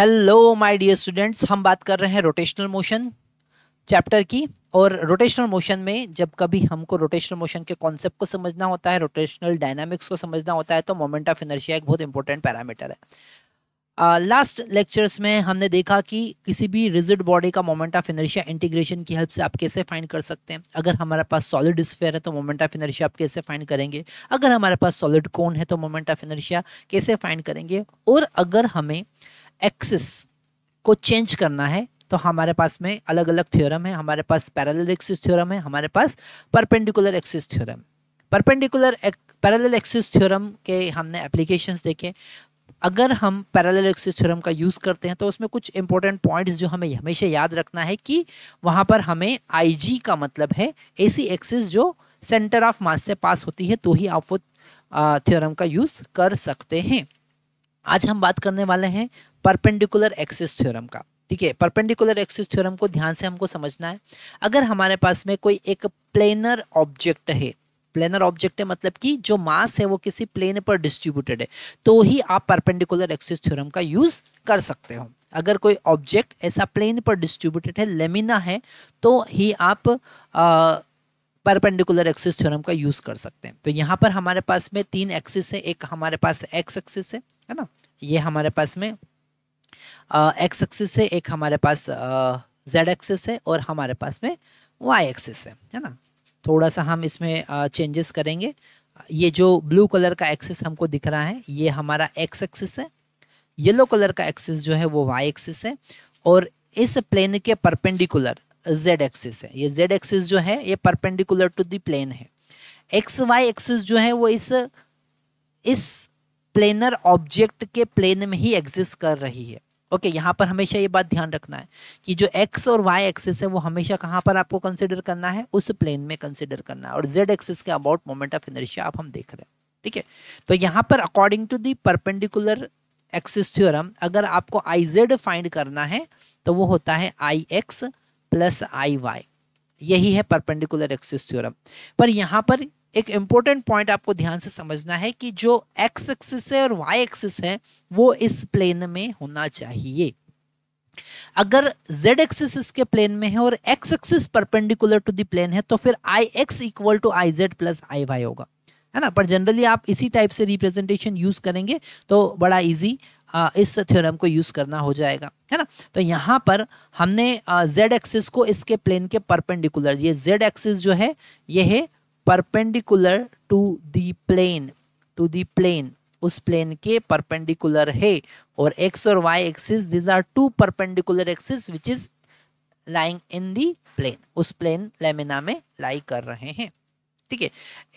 hello my dear students हम बात कर रहे हैं रोटेशनल मोशन चैप्टर की और रोटेशनल मोशन में जब कभी हमको रोटेशनल मोशन के कॉन्सेप्ट को समझना होता है रोटेशनल डायनामिक्स को समझना होता है तो मोमेंट ऑफ इनर्शिया एक बहुत इंपॉर्टेंट पैरामीटर है लास्ट uh, लेक्चर्स में हमने देखा कि किसी भी रिजिड बॉडी का मोमेंट ऑफ इनर्शिया इंटीग्रेशन की हेल्प से आप कैसे फाइंड कर सकते हैं अगर हमारे पास सॉलिड स्फेयर है तो मोमेंट ऑफ इनर्शिया आप कैसे फाइंड करेंगे अगर हमारे पास सॉलिड कोन है तो मोमेंट ऑफ इनर्शिया कैसे फाइंड करेंगे और अगर हमें एक्सिस को चेंज करना है तो हमारे पास में अलग अलग थ्योरम है हमारे पास पैरेलल एक्सिस थ्योरम है हमारे पास perpendicular axis theorem perpendicular parallel axis theorem के हमने एप्लीकेशंस देखे अगर हम पैरेलल एक्सिस थ्योरम का यूज़ करते हैं तो उसमें कुछ इंपॉर्टेंट पॉइंट्स जो हमें हमेशा याद रखना है कि वहाँ पर हमें आई का मतलब है ऐसी एक्सिस जो सेंटर ऑफ मास से पास होती है तो ही आप वो थ्योरम का यूज़ कर सकते हैं आज हम बात करने वाले हैं परपेंडिकुलर एक्सिस थ्योरम का ठीक है परपेंडिकुलर एक्सिस थ्योरम को ध्यान से हमको समझना है अगर हमारे पास में कोई एक प्लेनर ऑब्जेक्ट है प्लेनर ऑब्जेक्ट है मतलब कि जो मास है वो किसी प्लेन पर डिस्ट्रीब्यूटेड है तो ही आप परपेंडिकुलर एक्सिस थ्योरम का यूज़ कर सकते हो अगर कोई ऑब्जेक्ट ऐसा प्लेन पर डिस्ट्रीब्यूटेड है लेमिना है तो ही आप आ, परपेंडिकुलर एक्सिस थ्योरम का यूज़ कर सकते हैं तो यहाँ पर हमारे पास में तीन एक्सिस है एक हमारे पास एक्स एक्सिस है है ना ये हमारे पास में एक्स एक्सिस है एक हमारे पास जेड एक्सिस है और हमारे पास में वाई एक्सिस है है ना थोड़ा सा हम इसमें चेंजेस करेंगे ये जो ब्लू कलर का एक्सिस हमको दिख रहा है ये हमारा एक्स एक्सिस है येलो कलर का एक्सिस जो है वो वाई एक्सिस है और इस प्लेन के परपेंडिकुलर जेड एक्सिस है ये जेड एक्सिस जो है ये परपेंडिकुलर टू द प्लेन है एक्स वाई एक्सिस जो है वो इस इस प्लेनर ऑब्जेक्ट के प्लेन में ही एग्जिस्ट कर रही है ओके okay, यहाँ पर हमेशा ये बात ध्यान रखना है कि जो एक्स और वाई एक्सेस है वो हमेशा कहाँ पर आपको कंसिडर करना है उस प्लेन में कंसिडर करना है और जेड एक्सेस के अबाउट मोमेंट ऑफ इनर्शिया आप हम देख रहे हैं ठीक है तो यहाँ पर according to the perpendicular axis theorem अगर आपको आई जेड फाइंड करना है तो वो होता है I X plus I Y यही है परपेंडिकुलर एक्सिस थ्योरम पर यहाँ पर एक इम्पोर्टेंट पॉइंट आपको ध्यान से समझना है कि जो एक्स एक्सिस है और वाई एक्सिस है वो इस प्लेन में होना चाहिए अगर z एक्सिस इसके प्लेन में है और x axis perpendicular to the plane है तो फिर I X equal to I Z plus I Y होगा है ना पर जनरली आप इसी टाइप से रिप्रेजेंटेशन यूज करेंगे तो बड़ा इजी इस थ्योरम को यूज करना हो जाएगा है ना तो यहाँ पर हमने z एक्सिस को इसके प्लेन के परपेंडिकुलर ये z एक्सिस जो है ये है perpendicular to the plane to the plane उस प्लेन के परपेंडिकुलर है और एक्स और Y axis these are two perpendicular axis which is lying in the plane उस प्लेन लेमिना में लाई कर रहे हैं ठीक है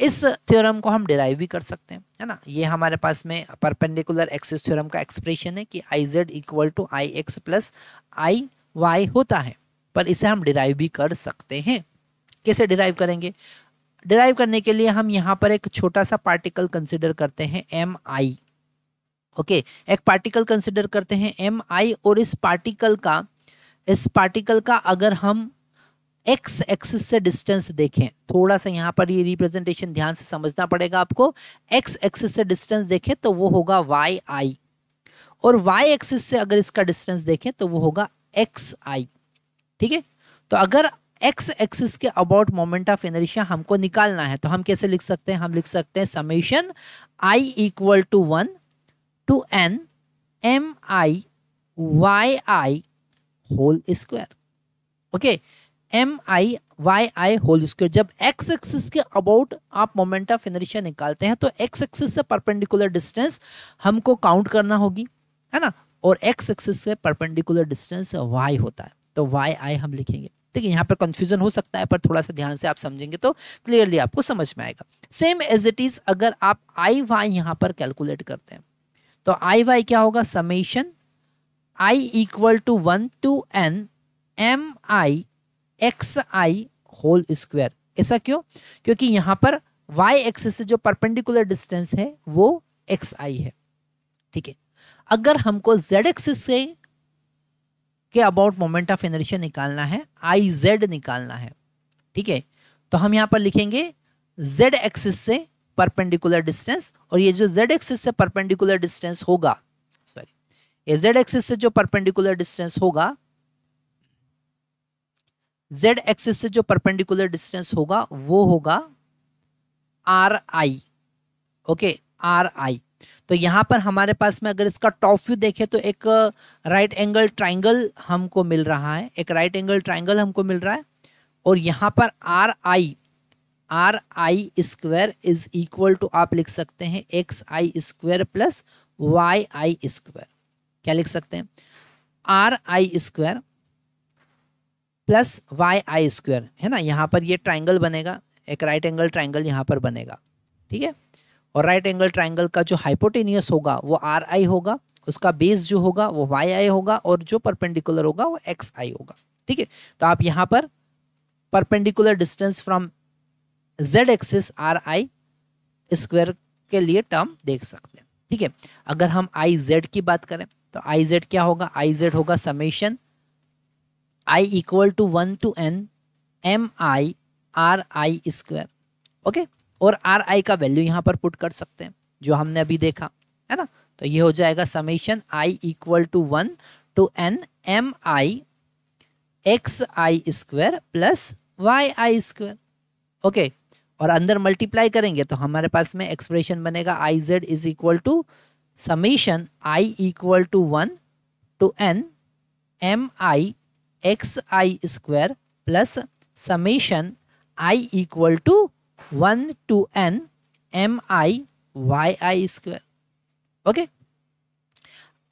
इस थ्योरम को हम डिराइव भी कर सकते हैं है ना ये हमारे पास में परपेंडिकुलर एक्सिस थ्योरम का एक्सप्रेशन है कि I Z equal to I X plus I Y होता है पर इसे हम डिराइव भी कर सकते हैं कैसे डिराइव करेंगे डिराइव करने के लिए हम यहाँ पर एक छोटा सा पार्टिकल कंसिडर करते हैं एम आई ओके एक पार्टिकल कंसिडर करते हैं एम आई और इस पार्टिकल का इस पार्टिकल का अगर हम एक्स एक्सिस से डिस्टेंस देखें थोड़ा सा यहाँ पर ये रिप्रेजेंटेशन ध्यान से समझना पड़ेगा आपको एक्स एक्सिस से डिस्टेंस देखें तो वो होगा वाई आई और वाई एक्सिस से अगर इसका डिस्टेंस देखें तो वो होगा एक्स आई ठीक है तो अगर एक्स एक्सिस के अबाउट मोमेंट ऑफ इनर्शिया हमको निकालना है तो हम कैसे लिख सकते हैं हम लिख सकते हैं summation I equal to one to N M I Y I whole square okay M I Y I whole square जब एक्स एक्सिस के अबाउट आप मोमेंट ऑफ इनर्शिया निकालते हैं तो एक्स एक्सिस से परपेंडिकुलर डिस्टेंस हमको काउंट करना होगी है ना और एक्स एक्सिस से परपेंडिकुलर डिस्टेंस वाई होता है तो वाई आई हम लिखेंगे देखिए यहाँ पर कन्फ्यूजन हो सकता है पर थोड़ा सा ध्यान से आप समझेंगे तो क्लियरली आपको समझ में आएगा सेम एज इट इज़ अगर आप आई वाई यहाँ पर कैलकुलेट करते हैं तो आई वाई क्या होगा summation I equal to one to N M I X I whole square ऐसा क्यों क्योंकि यहाँ पर वाई एक्सिस से जो परपेंडिकुलर डिस्टेंस है वो एक्स आई है ठीक है अगर हमको जेड एक्सिस से के अबाउट मोमेंट ऑफ इनर्शिया निकालना है आई जेड निकालना है ठीक है तो हम यहाँ पर लिखेंगे जेड एक्सिस से परपेंडिकुलर डिस्टेंस और ये जो जेड एक्सिस से परपेंडिकुलर डिस्टेंस होगा सॉरी ये जेड एक्सिस से जो परपेंडिकुलर डिस्टेंस होगा जेड एक्सिस से जो परपेंडिकुलर डिस्टेंस होगा वो होगा R I okay R I तो यहाँ पर हमारे पास में अगर इसका टॉप व्यू देखें तो एक राइट एंगल ट्राइंगल हमको मिल रहा है एक राइट एंगल ट्राइंगल हमको मिल रहा है और यहाँ पर R I R I square is equal to आप लिख सकते हैं X I square plus Y I square क्या लिख सकते हैं R I square plus Y I square है ना यहाँ पर ये ट्राइंगल बनेगा एक राइट एंगल ट्राइंगल यहाँ पर बनेगा ठीक है और राइट एंगल ट्राइंगल का जो हाइपोटेनियस होगा वो आर आई होगा उसका बेस जो होगा वो वाई आई होगा और जो परपेंडिकुलर होगा वो एक्स आई होगा ठीक है तो आप यहाँ पर perpendicular distance from Z axis R I square के लिए टर्म देख सकते हैं ठीक है अगर हम आई जेड की बात करें तो आई जेड क्या होगा आई जेड होगा summation I equal to one to N M I R I square okay और आर आई का वैल्यू यहाँ पर पुट कर सकते हैं जो हमने अभी देखा है ना तो ये हो जाएगा summation I equal to one to N M I X I square plus Y I square okay और अंदर मल्टीप्लाई करेंगे तो हमारे पास में एक्सप्रेशन बनेगा I Z is equal to summation I equal to one to N M I X I square plus summation I equal to one to N M I Y I square okay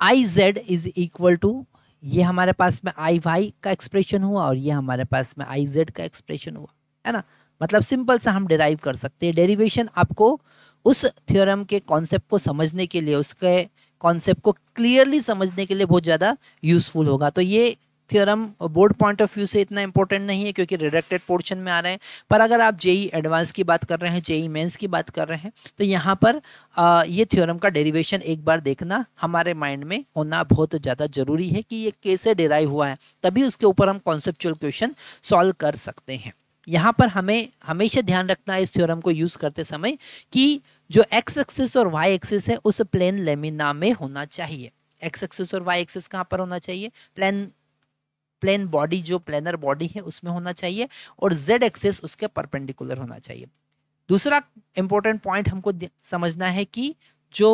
I Z is equal to ये हमारे पास में आई Y का expression हुआ और ये हमारे पास में आई जेड का एक्सप्रेशन हुआ है ना मतलब सिंपल सा हम डेराइव कर सकते हैं डेरिवेशन आपको उस थ्योरम के कॉन्सेप्ट को समझने के लिए उसके कॉन्सेप्ट को क्लियरली समझने के लिए बहुत ज़्यादा यूज़फुल होगा तो ये theorem board point of view से इतना इंपॉर्टेंट नहीं है क्योंकि रिडक्टेड पोर्शन में आ रहे हैं पर अगर आप जेई एडवांस e की बात कर रहे हैं जेई मेंस e की बात कर रहे हैं तो यहाँ पर आ, ये थ्योरम का डेरिवेशन एक बार देखना हमारे माइंड में होना बहुत ज़्यादा ज़रूरी है कि ये कैसे डिराइव हुआ है तभी उसके ऊपर हम कॉन्सेप्चुअल क्वेश्चन सॉल्व कर सकते हैं यहाँ पर हमें हमेशा ध्यान रखना है इस थ्योरम को यूज़ करते समय कि जो एक्स एक्सिस और वाई एक्सिस है उस प्लेन लेमिना में होना चाहिए एक्स एक्सिस और वाई एक्सिस कहाँ पर होना चाहिए प्लेन प्लेन बॉडी जो प्लेनर बॉडी है उसमें होना चाहिए और जेड एक्सेस उसके परपेंडिकुलर होना चाहिए दूसरा इंपॉर्टेंट पॉइंट हमको समझना है कि जो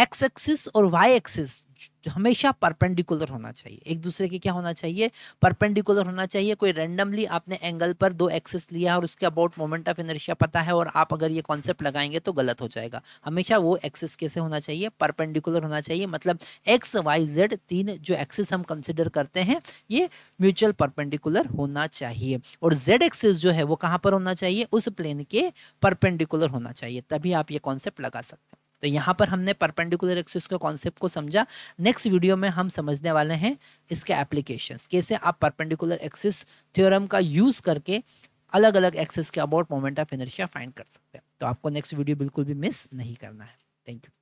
एक्स एक्सिस और वाई एक्सिस हमेशा परपेंडिकुलर होना चाहिए एक दूसरे के क्या होना चाहिए परपेंडिकुलर होना चाहिए कोई रैंडमली आपने एंगल पर दो एक्सिस लिया और उसके अबाउट मोमेंट ऑफ इनर्शिया पता है और आप अगर ये कॉन्सेप्ट लगाएंगे तो गलत हो जाएगा हमेशा वो एक्सेस कैसे होना चाहिए परपेंडिकुलर होना चाहिए मतलब एक्स वाई जेड तीन जो एक्सेस हम कंसिडर करते हैं ये म्यूचुअल परपेंडिकुलर होना चाहिए और जेड एक्सिस जो है वो कहाँ पर होना चाहिए उस प्लेन के परपेंडिकुलर होना चाहिए तभी आप ये कॉन्सेप्ट लगा सकते हैं तो यहाँ पर हमने परपेंडिकुलर एक्सिस के कॉन्सेप्ट को समझा नेक्स्ट वीडियो में हम समझने वाले हैं इसके एप्लीकेशन कैसे आप परपेंडिकुलर एक्सिस थ्योरम का यूज़ करके अलग अलग एक्सेस के about moment of inertia find कर सकते हैं तो आपको नेक्स्ट वीडियो बिल्कुल भी मिस नहीं करना है थैंक यू